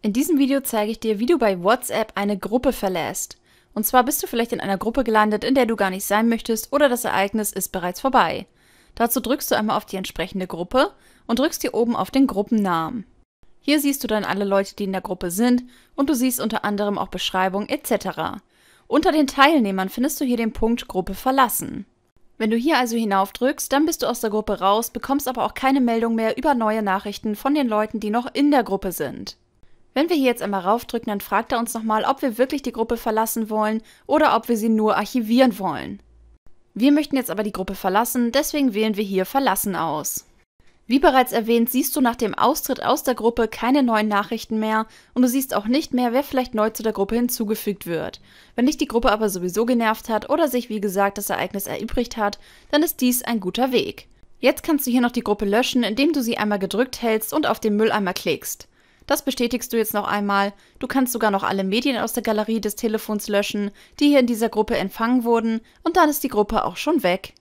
In diesem Video zeige ich dir, wie du bei WhatsApp eine Gruppe verlässt. Und zwar bist du vielleicht in einer Gruppe gelandet, in der du gar nicht sein möchtest oder das Ereignis ist bereits vorbei. Dazu drückst du einmal auf die entsprechende Gruppe und drückst hier oben auf den Gruppennamen. Hier siehst du dann alle Leute, die in der Gruppe sind und du siehst unter anderem auch Beschreibung etc. Unter den Teilnehmern findest du hier den Punkt Gruppe verlassen. Wenn du hier also hinaufdrückst, dann bist du aus der Gruppe raus, bekommst aber auch keine Meldung mehr über neue Nachrichten von den Leuten, die noch in der Gruppe sind. Wenn wir hier jetzt einmal raufdrücken, dann fragt er uns nochmal, ob wir wirklich die Gruppe verlassen wollen oder ob wir sie nur archivieren wollen. Wir möchten jetzt aber die Gruppe verlassen, deswegen wählen wir hier Verlassen aus. Wie bereits erwähnt, siehst du nach dem Austritt aus der Gruppe keine neuen Nachrichten mehr und du siehst auch nicht mehr, wer vielleicht neu zu der Gruppe hinzugefügt wird. Wenn dich die Gruppe aber sowieso genervt hat oder sich wie gesagt das Ereignis erübrigt hat, dann ist dies ein guter Weg. Jetzt kannst du hier noch die Gruppe löschen, indem du sie einmal gedrückt hältst und auf den Mülleimer klickst. Das bestätigst du jetzt noch einmal. Du kannst sogar noch alle Medien aus der Galerie des Telefons löschen, die hier in dieser Gruppe empfangen wurden, und dann ist die Gruppe auch schon weg.